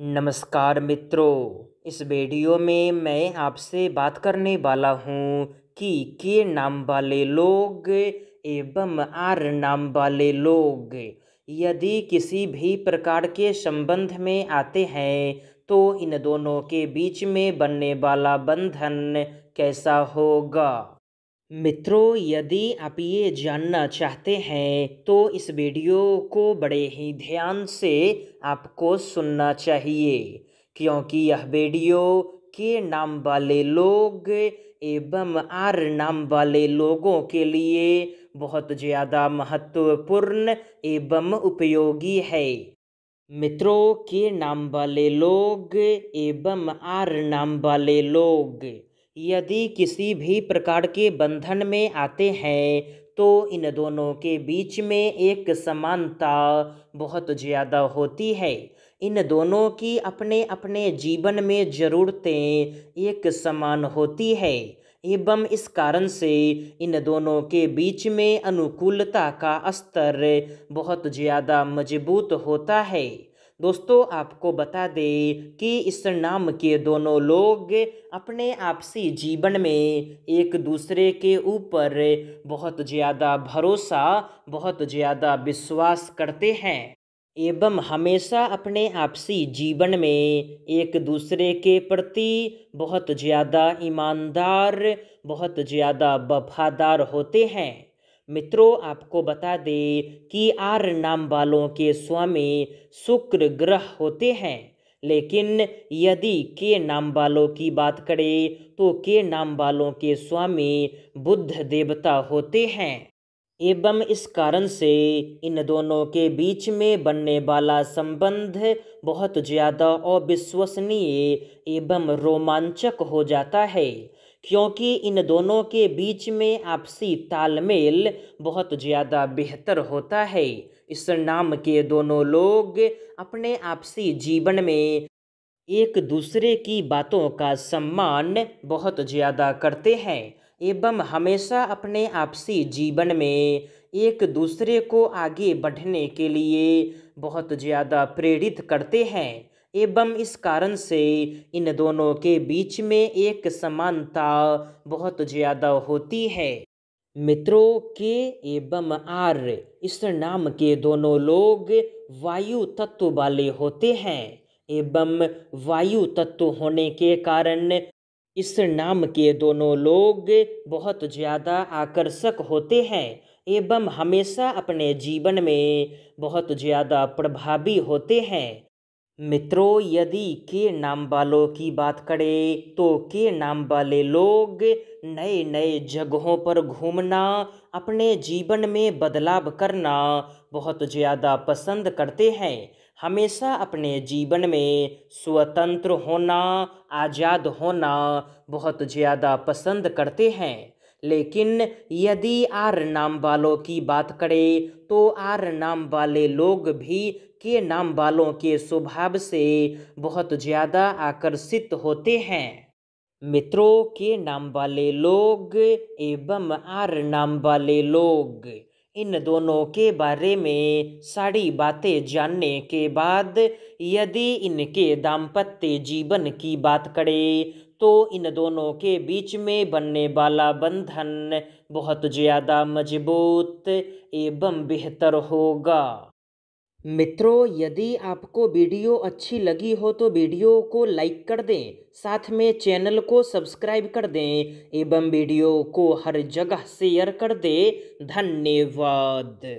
नमस्कार मित्रों इस वीडियो में मैं आपसे बात करने वाला हूँ कि के नाम वाले लोग एवं आर नाम वाले लोग यदि किसी भी प्रकार के संबंध में आते हैं तो इन दोनों के बीच में बनने वाला बंधन कैसा होगा मित्रों यदि आप ये जानना चाहते हैं तो इस वीडियो को बड़े ही ध्यान से आपको सुनना चाहिए क्योंकि यह वीडियो के नाम वाले लोग एवं आर नाम वाले लोगों के लिए बहुत ज़्यादा महत्वपूर्ण एवं उपयोगी है मित्रों के नाम वाले लोग एवं आर नाम वाले लोग यदि किसी भी प्रकार के बंधन में आते हैं तो इन दोनों के बीच में एक समानता बहुत ज़्यादा होती है इन दोनों की अपने अपने जीवन में ज़रूरतें एक समान होती है एवं इस कारण से इन दोनों के बीच में अनुकूलता का स्तर बहुत ज़्यादा मजबूत होता है दोस्तों आपको बता दें कि इस नाम के दोनों लोग अपने आपसी जीवन में एक दूसरे के ऊपर बहुत ज़्यादा भरोसा बहुत ज़्यादा विश्वास करते हैं एवं हमेशा अपने आपसी जीवन में एक दूसरे के प्रति बहुत ज़्यादा ईमानदार बहुत ज़्यादा वफादार होते हैं मित्रों आपको बता दें कि आर्य नाम वालों के स्वामी शुक्र ग्रह होते हैं लेकिन यदि के नाम वालों की बात करें तो के नाम वालों के स्वामी बुद्ध देवता होते हैं एवं इस कारण से इन दोनों के बीच में बनने वाला संबंध बहुत ज़्यादा अविश्वसनीय एवं रोमांचक हो जाता है क्योंकि इन दोनों के बीच में आपसी तालमेल बहुत ज़्यादा बेहतर होता है इस नाम के दोनों लोग अपने आपसी जीवन में एक दूसरे की बातों का सम्मान बहुत ज़्यादा करते हैं एवं हमेशा अपने आपसी जीवन में एक दूसरे को आगे बढ़ने के लिए बहुत ज़्यादा प्रेरित करते हैं एवं इस कारण से इन दोनों के बीच में एक समानता बहुत ज़्यादा होती है मित्रों के एवं आर इस नाम के दोनों लोग वायु तत्व वाले होते हैं एवं वायु तत्व होने के कारण इस नाम के दोनों लोग बहुत ज़्यादा आकर्षक होते हैं एवं हमेशा अपने जीवन में बहुत ज़्यादा प्रभावी होते हैं मित्रों यदि के नाम वालों की बात करें तो के नाम वाले लोग नए नए जगहों पर घूमना अपने जीवन में बदलाव करना बहुत ज़्यादा पसंद करते हैं हमेशा अपने जीवन में स्वतंत्र होना आज़ाद होना बहुत ज़्यादा पसंद करते हैं लेकिन यदि आर नाम वालों की बात करें तो आर नाम वाले लोग भी के नाम वालों के स्वभाव से बहुत ज़्यादा आकर्षित होते हैं मित्रों के नाम वाले लोग एवं आर नाम वाले लोग इन दोनों के बारे में सारी बातें जानने के बाद यदि इनके दाम्पत्य जीवन की बात करें तो इन दोनों के बीच में बनने वाला बंधन बहुत ज़्यादा मजबूत एवं बेहतर होगा मित्रों यदि आपको वीडियो अच्छी लगी हो तो वीडियो को लाइक कर दें साथ में चैनल को सब्सक्राइब कर दें एवं वीडियो को हर जगह शेयर कर दें धन्यवाद